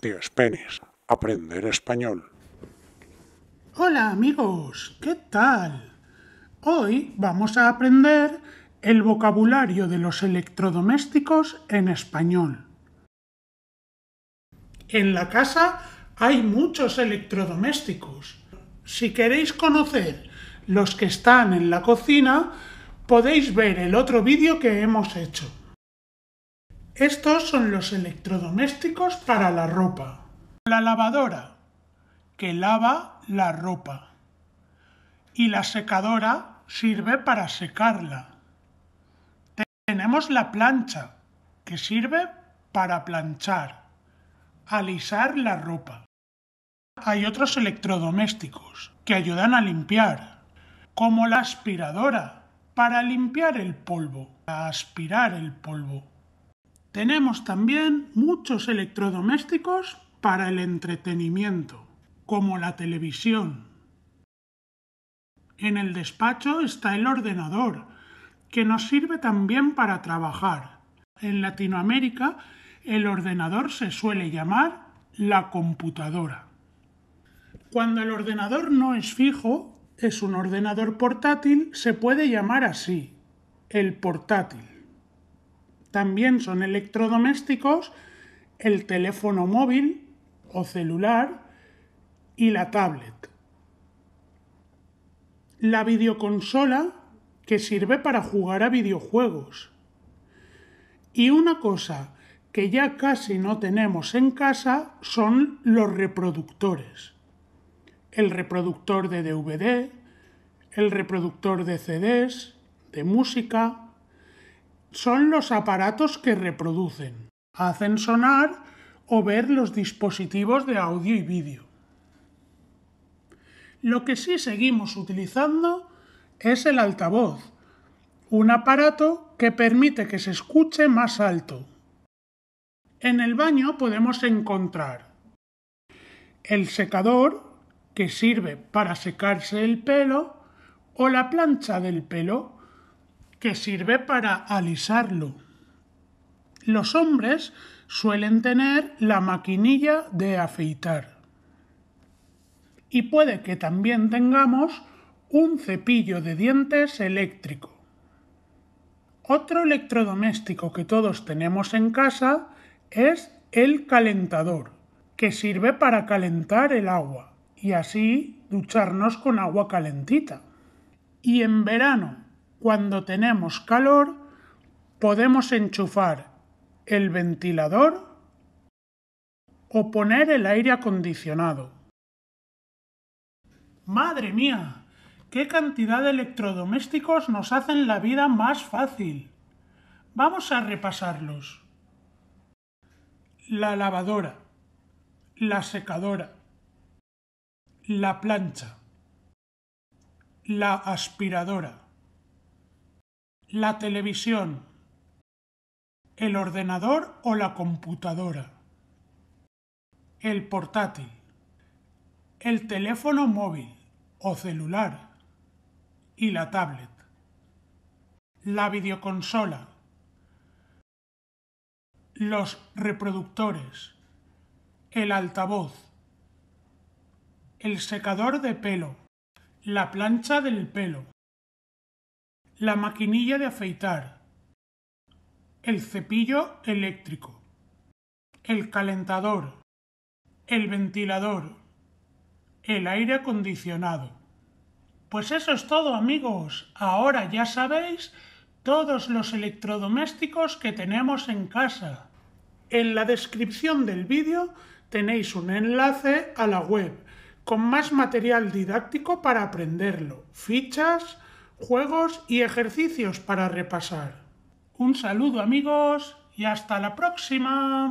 Tíos Penis, aprender español. Hola amigos, ¿qué tal? Hoy vamos a aprender el vocabulario de los electrodomésticos en español. En la casa hay muchos electrodomésticos. Si queréis conocer los que están en la cocina, podéis ver el otro vídeo que hemos hecho. Estos son los electrodomésticos para la ropa. La lavadora, que lava la ropa. Y la secadora sirve para secarla. Tenemos la plancha, que sirve para planchar, alisar la ropa. Hay otros electrodomésticos que ayudan a limpiar, como la aspiradora, para limpiar el polvo, para aspirar el polvo. Tenemos también muchos electrodomésticos para el entretenimiento, como la televisión. En el despacho está el ordenador, que nos sirve también para trabajar. En Latinoamérica, el ordenador se suele llamar la computadora. Cuando el ordenador no es fijo, es un ordenador portátil, se puede llamar así, el portátil. También son electrodomésticos el teléfono móvil o celular y la tablet. La videoconsola que sirve para jugar a videojuegos. Y una cosa que ya casi no tenemos en casa son los reproductores el reproductor de DVD, el reproductor de CDs, de música. Son los aparatos que reproducen, hacen sonar o ver los dispositivos de audio y vídeo. Lo que sí seguimos utilizando es el altavoz, un aparato que permite que se escuche más alto. En el baño podemos encontrar el secador que sirve para secarse el pelo, o la plancha del pelo, que sirve para alisarlo. Los hombres suelen tener la maquinilla de afeitar. Y puede que también tengamos un cepillo de dientes eléctrico. Otro electrodoméstico que todos tenemos en casa es el calentador, que sirve para calentar el agua y así ducharnos con agua calentita. Y en verano, cuando tenemos calor, podemos enchufar el ventilador o poner el aire acondicionado. ¡Madre mía! ¿Qué cantidad de electrodomésticos nos hacen la vida más fácil? Vamos a repasarlos. La lavadora, la secadora, la plancha, la aspiradora, la televisión, el ordenador o la computadora, el portátil, el teléfono móvil o celular y la tablet, la videoconsola, los reproductores, el altavoz, el secador de pelo, la plancha del pelo, la maquinilla de afeitar, el cepillo eléctrico, el calentador, el ventilador, el aire acondicionado. Pues eso es todo amigos, ahora ya sabéis todos los electrodomésticos que tenemos en casa. En la descripción del vídeo tenéis un enlace a la web con más material didáctico para aprenderlo, fichas, juegos y ejercicios para repasar. Un saludo amigos y hasta la próxima.